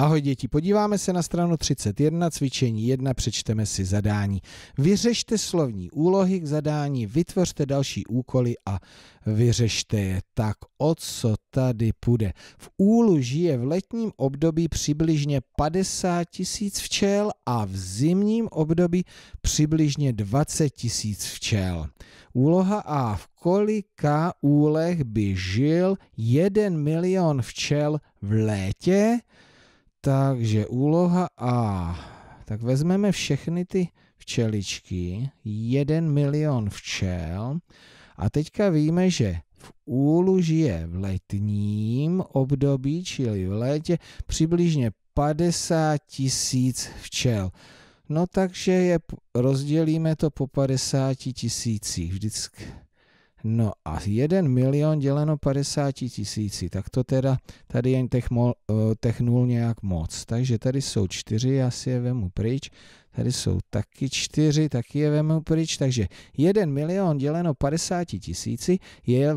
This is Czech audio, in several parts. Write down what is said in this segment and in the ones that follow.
Ahoj děti, podíváme se na stranu 31, cvičení 1, přečteme si zadání. Vyřešte slovní úlohy k zadání, vytvořte další úkoly a vyřešte je. Tak o co tady půjde? V úlu žije v letním období přibližně 50 tisíc včel a v zimním období přibližně 20 tisíc včel. Úloha A. V kolika úlech by žil 1 milion včel v létě? Takže úloha A. Tak vezmeme všechny ty včeličky, jeden milion včel a teďka víme, že v úlu žije v letním období, čili v létě, přibližně 50 tisíc včel. No takže je rozdělíme to po 50 tisících vždycky No a 1 milion děleno 50 tisíci, tak to teda tady jen těch, mol, eh, těch nul nějak moc. Takže tady jsou čtyři, já si je vemu pryč, tady jsou taky čtyři, taky je vemu pryč, takže 1 milion děleno 50 tisíci je,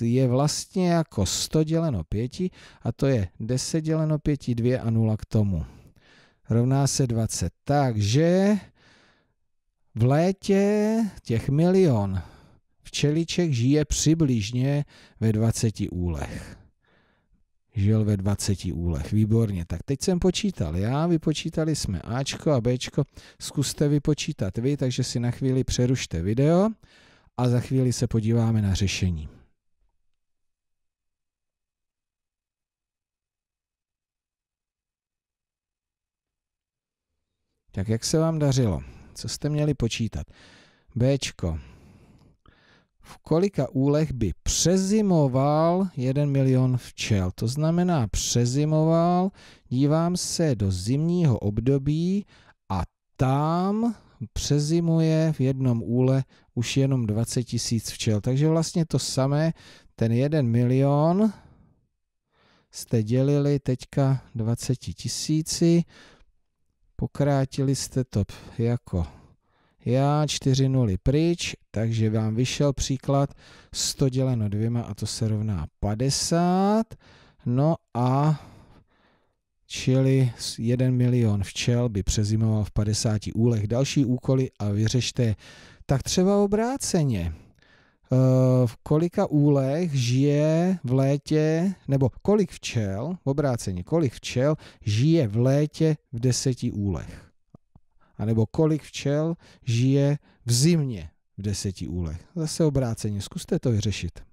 je vlastně jako 100 děleno 5 a to je 10 děleno 5, 2 a 0 k tomu. Rovná se 20. Takže v létě těch milion Včeliček žije přibližně ve 20 úlech. Žil ve 20 úlech, výborně. Tak teď jsem počítal já, vypočítali jsme Ačko a Bčko. Zkuste vypočítat vy, takže si na chvíli přerušte video a za chvíli se podíváme na řešení. Tak jak se vám dařilo? Co jste měli počítat? Bčko v kolika úlech by přezimoval 1 milion včel. To znamená, přezimoval, dívám se do zimního období a tam přezimuje v jednom úle už jenom 20 tisíc včel. Takže vlastně to samé, ten 1 milion jste dělili teďka 20 tisíci, pokrátili jste to jako já 4 nuly pryč, takže vám vyšel příklad 100 děleno dvěma a to se rovná 50. No a čili 1 milion včel by přezimoval v 50 úlech. Další úkoly a vyřešte tak třeba obráceně. Ehm, v kolika úlech žije v létě, nebo kolik včel, obráceně, kolik včel žije v létě v deseti úlech? anebo kolik včel žije v zimě v deseti úlech. Zase obráceně, zkuste to vyřešit.